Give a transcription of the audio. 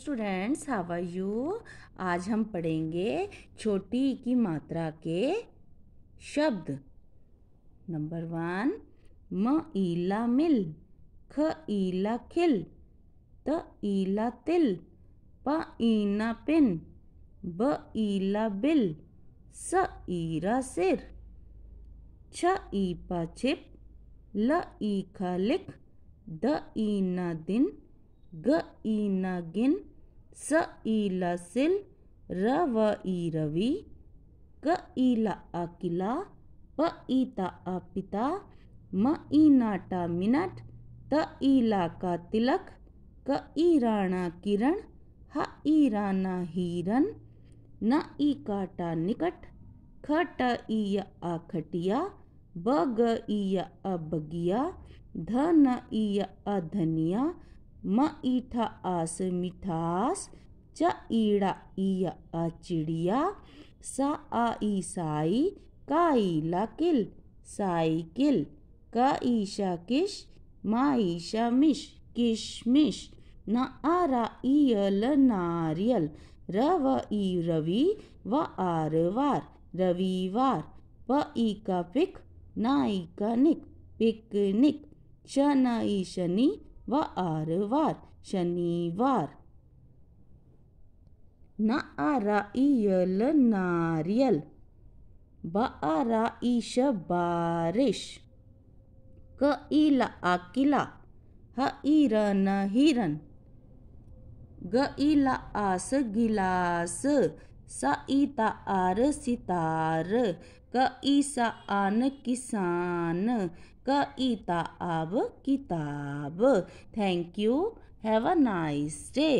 students how are you आज हम पढ़ेंगे छोटी की मात्रा के शब्द नंबर वन म ईला मिल ख ईला खिल त ईला तिल प ईना पिन ब ईला बिल स ईरा सिर छ ई पा छिप ल ई खा लिख द ईना दिन ग ई न गिन स ई ल सिल र व ई रवि क ई ल अकिला प ई त अपिता म ई नाटा मिनट त ई ला का तिलक क ई राणा किरण ह ई राना हीरन न ई काटा निकट खट ईय आखटिया बग ईय अबगिया धन ईय अधनिया म ईठा आस मिठास च ईड़ा ई आ चिड़िया सा आ ई साई ई लकिल साइकिल क ईशा किश ईशा मिश किशमिश न आरा ईयल नारियल रव ई रवि व आरवार रविवार प ई का पिक नाई का निक पिकनिक ई शनि व आरवार शनिवार न नारियल ब नारियल बाराइश बारिश क कइला आकिला हिरन हिरन गइला आस गिलास सा ई आर सितार क ई सा आन किसान क ई ता आब किताब thank you have a nice day